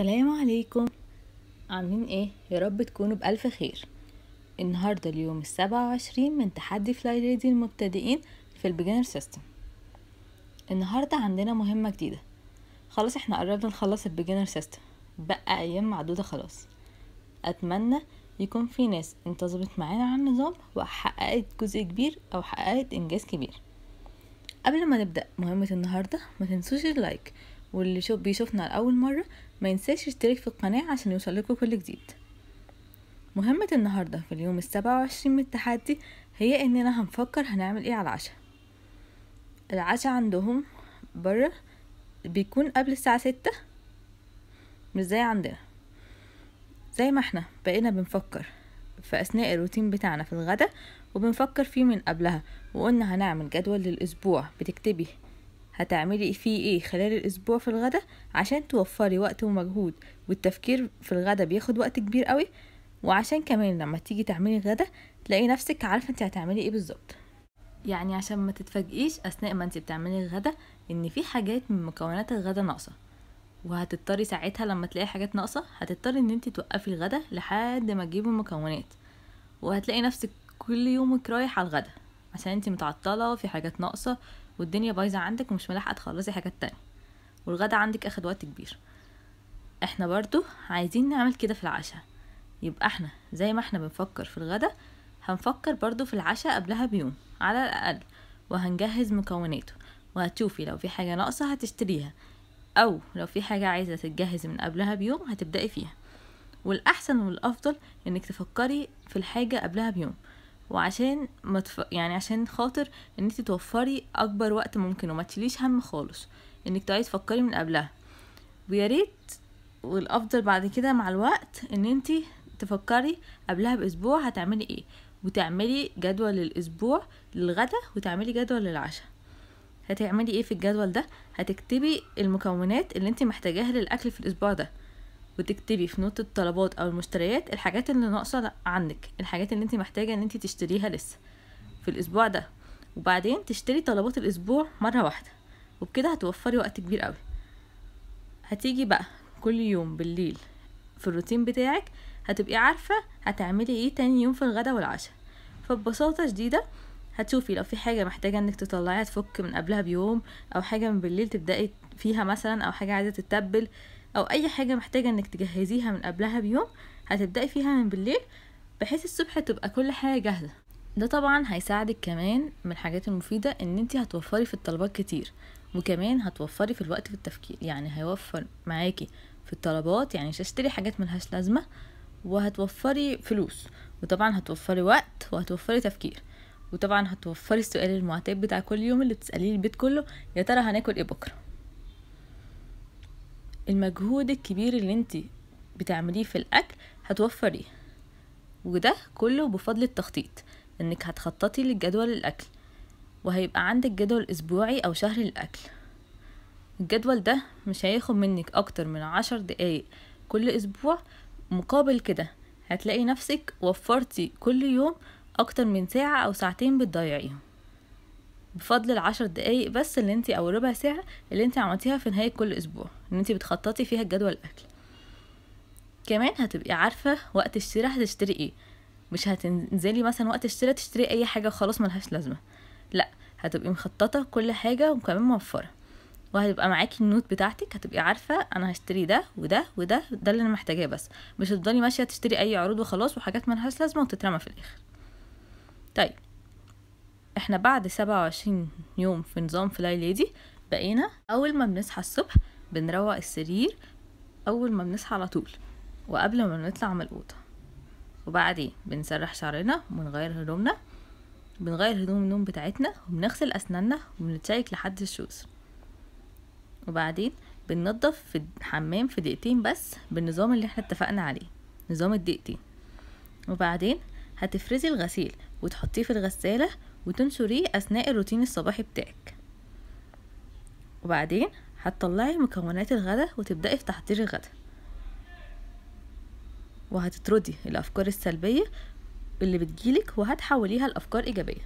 السلام عليكم عاملين ايه يا رب تكونوا بألف خير النهاردة اليوم السبعة وعشرين من تحدي فلاي ليدي المبتدئين في البيجنر سيستم النهاردة عندنا مهمة جديدة خلاص احنا قربنا نخلص البيجنر سيستم بقى ايام معدودة خلاص اتمنى يكون في ناس انتظمت معانا على النظام وحققت جزء كبير او حققت انجاز كبير قبل ما نبدأ مهمة النهاردة ما تنسوش اللايك واللي شوف بيشوفنا لأول مرة ما ينساش يشترك في القناة عشان يوصلكوا كل جديد مهمة النهاردة في اليوم السبعة وعشرين من التحدي هي اننا هنفكر هنعمل ايه على العشاء العشاء عندهم برا بيكون قبل الساعة ستة مش زي عندنا زي ما احنا بقينا بنفكر في أثناء الروتين بتاعنا في الغدا وبنفكر فيه من قبلها وقلنا هنعمل جدول للأسبوع بتكتبي هتعملي فيه ايه خلال الاسبوع في الغدا عشان توفري وقت ومجهود والتفكير في الغدا بياخد وقت كبير قوي وعشان كمان لما تيجي تعملي الغدا تلاقي نفسك عارفه انت هتعملي ايه بالظبط يعني عشان ما تتفاجئيش اثناء ما انت بتعملي الغدا ان في حاجات من مكونات الغدا ناقصه وهتضطري ساعتها لما تلاقي حاجات ناقصه هتضطري ان انت توقفي الغدا لحد ما تجيبي المكونات وهتلاقي نفسك كل يومك رايح على الغدا عشان انت متعطله وفي حاجات ناقصه والدنيا بايظه عندك ومش ملاحقه تخلصي حاجات تانية والغدا عندك اخد وقت كبير احنا برضو عايزين نعمل كده في العشاء يبقى احنا زي ما احنا بنفكر في الغدا هنفكر برضو في العشاء قبلها بيوم على الاقل وهنجهز مكوناته وهتشوفي لو في حاجه ناقصه هتشتريها او لو في حاجه عايزه تتجهز من قبلها بيوم هتبداي فيها والاحسن والافضل انك تفكري في الحاجه قبلها بيوم وعشان ما تف... يعني عشان خاطر ان انت توفري اكبر وقت ممكن وما تشيليش هم خالص انك تقعدي تفكري من قبلها ويا ريت والافضل بعد كده مع الوقت ان انت تفكري قبلها باسبوع هتعملي ايه وتعملي جدول للاسبوع للغدا وتعملي جدول للعشاء هتعملي ايه في الجدول ده هتكتبي المكونات اللي انت محتاجاها للاكل في الاسبوع ده وتكتبي في نوت الطلبات او المشتريات الحاجات اللي ناقصه عنك الحاجات اللي انت محتاجه ان انت تشتريها لسه في الاسبوع ده وبعدين تشتري طلبات الاسبوع مره واحده وبكده هتوفري وقت كبير قوي هتيجي بقى كل يوم بالليل في الروتين بتاعك هتبقي عارفه هتعملي ايه تاني يوم في الغدا والعشاء فببساطه شديده هتشوفي لو في حاجه محتاجه انك تطلعيها تفك من قبلها بيوم او حاجه من بالليل تبداي فيها مثلا او حاجه عايزه تتبل او اي حاجه محتاجه انك تجهزيها من قبلها بيوم هتبداي فيها من بالليل بحيث الصبح تبقى كل حاجه جاهزه ده طبعا هيساعدك كمان من الحاجات المفيده ان انت هتوفري في الطلبات كتير وكمان هتوفري في الوقت في التفكير يعني هيوفر معاكي في الطلبات يعني مش هشتري حاجات ملهاش لازمه وهتوفري فلوس وطبعا هتوفري وقت وهتوفري تفكير وطبعا هتوفري السؤال المعتاد بتاع كل يوم اللي بتساليه البيت كله يا ترى هناكل ايه بكره المجهود الكبير اللي انت بتعمليه في الاكل هتوفريه وده كله بفضل التخطيط انك هتخططي للجدول الاكل وهيبقى عندك جدول اسبوعي او شهري للاكل الجدول ده مش هياخد منك اكتر من عشر دقايق كل اسبوع مقابل كده هتلاقي نفسك وفرتي كل يوم اكتر من ساعة او ساعتين بتضيعيهم بفضل العشر دقايق بس اللي انت او ربع ساعه اللي انت عملتيها في نهايه كل اسبوع ان انت بتخططي فيها الجدول الاكل كمان هتبقي عارفه وقت الشراء هتشتري ايه مش هتنزلي مثلا وقت الشراء تشتري اي حاجه خلاص ملهاش لازمه لا هتبقي مخططه كل حاجه وكمان موفره وهتبقى معاكي النوت بتاعتك هتبقي عارفه انا هشتري ده وده وده ده اللي انا محتاجاه بس مش هتضلي ماشيه تشتري اي عروض وخلاص وحاجات ملهاش لازمه وتترمى في الاخر طيب احنا بعد سبعة وعشرين يوم في نظام فلاي ليدي بقينا اول ما بنصحى الصبح بنروق السرير اول ما بنصحى على طول وقبل ما بنطلع من الاوضه وبعدين بنسرح شعرنا وبنغير هدومنا بنغير هدوم النوم بتاعتنا وبنغسل اسناننا وبنتشيك لحد الشوز وبعدين بننضف في الحمام في دقيقتين بس بالنظام اللي احنا اتفقنا عليه نظام الدقيقتين وبعدين هتفرزي الغسيل وتحطيه في الغسالة وتنشريه أثناء الروتين الصباحي بتاعك وبعدين هتطلعي مكونات الغدا وتبدأي في تحضير الغدا وهتطردي الأفكار السلبية اللي بتجيلك وهتحوليها لأفكار إيجابية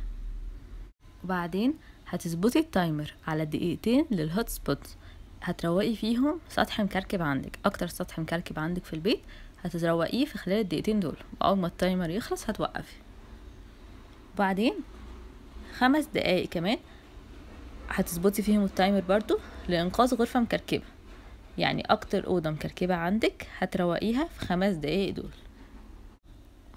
وبعدين هتظبطي التايمر على دقيقتين للهوت سبوت هتروقي فيهم سطح مكركب عندك أكتر سطح مكركب عندك في البيت هتروقيه في خلال الدقيقتين دول وأول ما التايمر يخلص هتوقفي وبعدين خمس دقايق كمان هتظبطي فيهم التايمر برضو لإنقاذ غرفة مكركبة يعني أكتر أوضة مكركبة عندك هتروقيها في خمس دقايق دول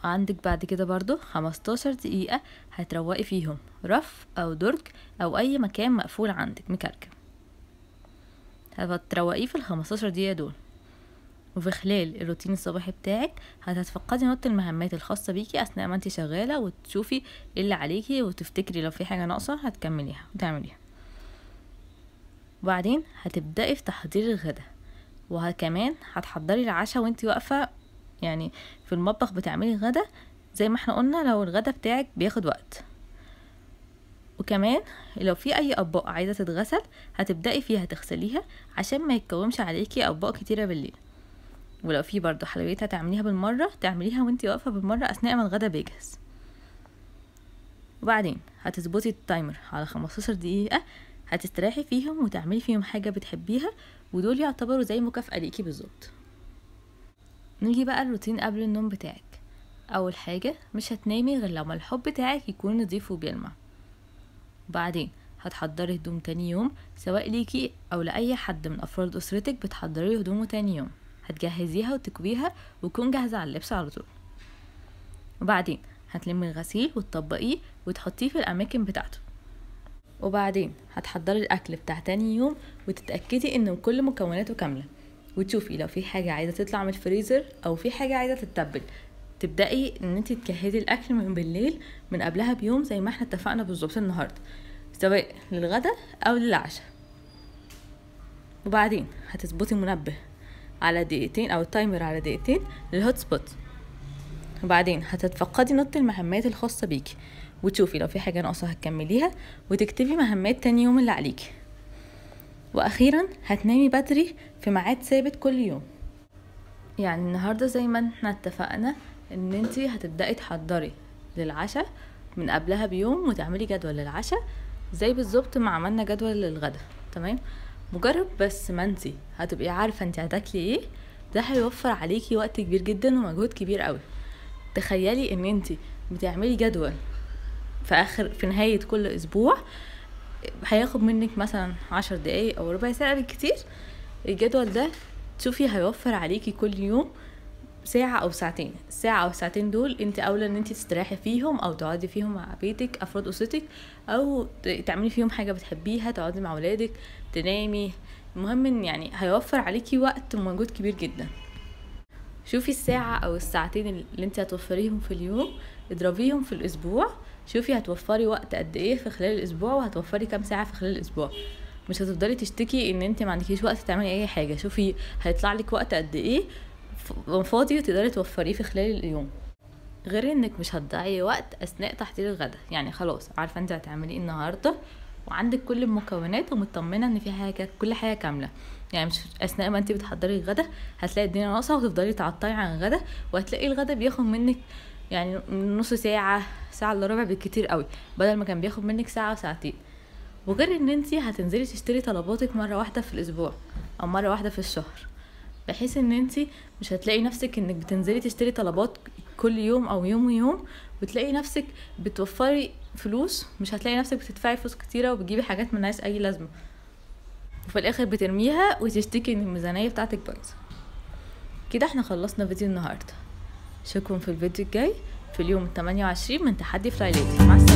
عندك بعد كده برضو خمستاشر دقيقة هتروقي فيهم رف أو درج أو أي مكان مقفول عندك مكركب هتروقيه في الخمستاشر دقيقة دول وفي خلال الروتين الصباحي بتاعك هتتفقدي نوت المهمات الخاصة بيكي أثناء ما انت شغالة وتشوفي ايه اللي عليكي وتفتكري لو في حاجة ناقصة هتكمليها وتعمليها وبعدين هتبدأي في تحضير الغدا وكمان هتحضري العشاء وانت واقفة يعني في المطبخ بتعملي غدا زي ما احنا قلنا لو الغدا بتاعك بياخد وقت وكمان لو في اي اطباق عايزه تتغسل هتبداي فيها تغسليها عشان ما يتكومش عليكي اطباق كتيره بالليل ولو في برضه حلويات هتعمليها بالمرة تعمليها وانتي واقفة بالمرة أثناء ما الغدا بيجهز وبعدين هتظبطي التايمر على خمستاشر دقيقة هتستريحي فيهم وتعملي فيهم حاجة بتحبيها ودول يعتبروا زي مكافأة ليكي بالظبط نيجي بقى الروتين قبل النوم بتاعك أول حاجة مش هتنامي غير لما الحب بتاعك يكون نضيف وبيلمع وبعدين هتحضري هدوم تاني يوم سواء ليكي أو لأي حد من أفراد أسرتك بتحضري هدومه تاني يوم هتجهزيها وتكويها وتكون جاهزة على اللبس على طول وبعدين هتلمي الغسيل وتطبقيه وتحطيه في الأماكن بتاعته وبعدين هتحضري الأكل بتاع تاني يوم وتتأكدي إن كل مكوناته كاملة وتشوفي لو في حاجة عايزة تطلع من الفريزر أو في حاجة عايزة تتبل تبدأي إن انت تجهزي الأكل من بالليل من قبلها بيوم زي ما احنا اتفقنا بالظبط النهاردة سواء للغدا أو للعشاء وبعدين هتظبطي منبه على دقيقتين أو التايمر على دقيقتين للهوت سبوت وبعدين هتتفقدي نط المهمات الخاصة بيكي وتشوفي لو في حاجة ناقصة هتكمليها وتكتبي مهمات تاني يوم اللي عليكي وأخيرا هتنامي بدري في ميعاد ثابت كل يوم يعني النهاردة زي ما احنا اتفقنا ان انتي هتبدأي تحضري للعشاء من قبلها بيوم وتعملي جدول للعشاء زي بالظبط ما عملنا جدول للغدا تمام مجرد بس ما انتي هتبقي عارفه انت هتاكلي ايه ده هيوفر عليكي وقت كبير جدا ومجهود كبير قوي تخيلي ان انت بتعملي جدول في اخر في نهايه كل اسبوع هياخد منك مثلا عشر دقايق او ربع ساعه بالكتير الجدول ده تشوفي هيوفر عليكي كل يوم ساعة أو ساعتين الساعة أو الساعتين دول أنت أولى أن أنت تستريحي فيهم أو تقعدي فيهم مع بيتك أفراد أسرتك أو تعملي فيهم حاجة بتحبيها تقعدي مع ولادك تنامي المهم إن يعني هيوفر عليكي وقت ومجهود كبير جدا شوفي الساعة أو الساعتين اللي أنت هتوفريهم في اليوم اضربيهم في الأسبوع شوفي هتوفري وقت قد إيه في خلال الأسبوع وهتوفري كام ساعة في خلال الأسبوع مش هتفضلي تشتكي ان انت ما عندكيش وقت تعملي اي حاجه شوفي هيطلع لك وقت قد ايه فاضي وتقدري توفريه في خلال اليوم غير انك مش هتضيعي وقت اثناء تحضير الغدا يعني خلاص عارفه انت هتعملي إيه النهارده وعندك كل المكونات ومطمنه ان في حاجه كل حاجه كامله يعني مش اثناء ما انت بتحضري الغدا هتلاقي الدنيا ناقصه وتفضلي تعطلي عن الغدا وهتلاقي الغدا بياخد منك يعني نص ساعه ساعه الا ربع بالكتير قوي بدل ما كان بياخد منك ساعه وساعتين وغير ان انت هتنزلي تشتري طلباتك مره واحده في الاسبوع او مره واحده في الشهر بحيث ان انت مش هتلاقي نفسك انك بتنزلي تشتري طلبات كل يوم او يوم ويوم وتلاقي نفسك بتوفري فلوس مش هتلاقي نفسك بتدفعي فلوس كتيره وبتجيبي حاجات ناس اي لازمه وفي الاخر بترميها وتشتكي ان الميزانيه بتاعتك بايظه كده احنا خلصنا فيديو النهارده اشوفكم في الفيديو الجاي في اليوم 28 من تحدي فلاي مع السلامه